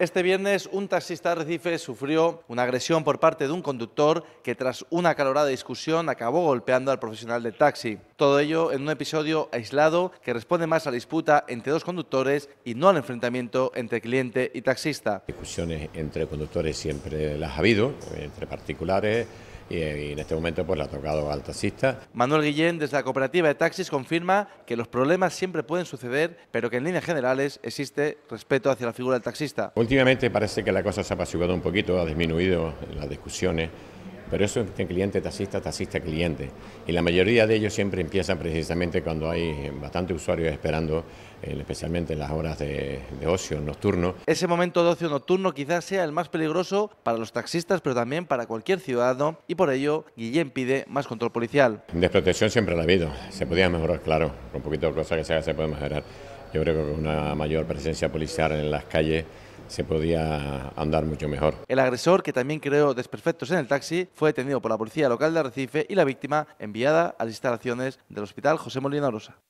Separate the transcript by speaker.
Speaker 1: Este viernes, un taxista de Recife sufrió una agresión por parte de un conductor que, tras una acalorada discusión, acabó golpeando al profesional de taxi. Todo ello en un episodio aislado que responde más a la disputa entre dos conductores y no al enfrentamiento entre
Speaker 2: cliente y taxista. Discusiones entre conductores siempre las ha habido, entre particulares eh, y, en este momento pues le ha tocado al taxista. Manuel Guillén desde la cooperativa de taxis
Speaker 1: confirma que los problemas siempre pueden suceder, pero que en líneas generales existe respeto hacia la figura del taxista.
Speaker 2: Últimamente parece que la cosa se ha apaciguado un poquito, ha disminuido las discusiones pero eso entre cliente taxista, taxista cliente. Y la mayoría de ellos siempre empiezan precisamente cuando hay eh, bastante usuarios esperando, eh, especialmente en las horas de, ocio nocturno.
Speaker 1: Ese momento de ocio nocturno quizás sea el más peligroso para los taxistas, pero también para cualquier ciudadano, y por ello Guillén pide más control policial.
Speaker 2: Desprotección siempre la ha habido, se podía mejorar, claro, ...con un poquito de cosas que se haga se puede mejorar. Yo creo que con una mayor presencia policial en las calles se podía andar mucho mejor.
Speaker 1: El agresor, que también creó desperfectos en el taxi, fue detenido por la policía local de Arrecife y la víctima enviada a las instalaciones del Hospital José Molina Rosa.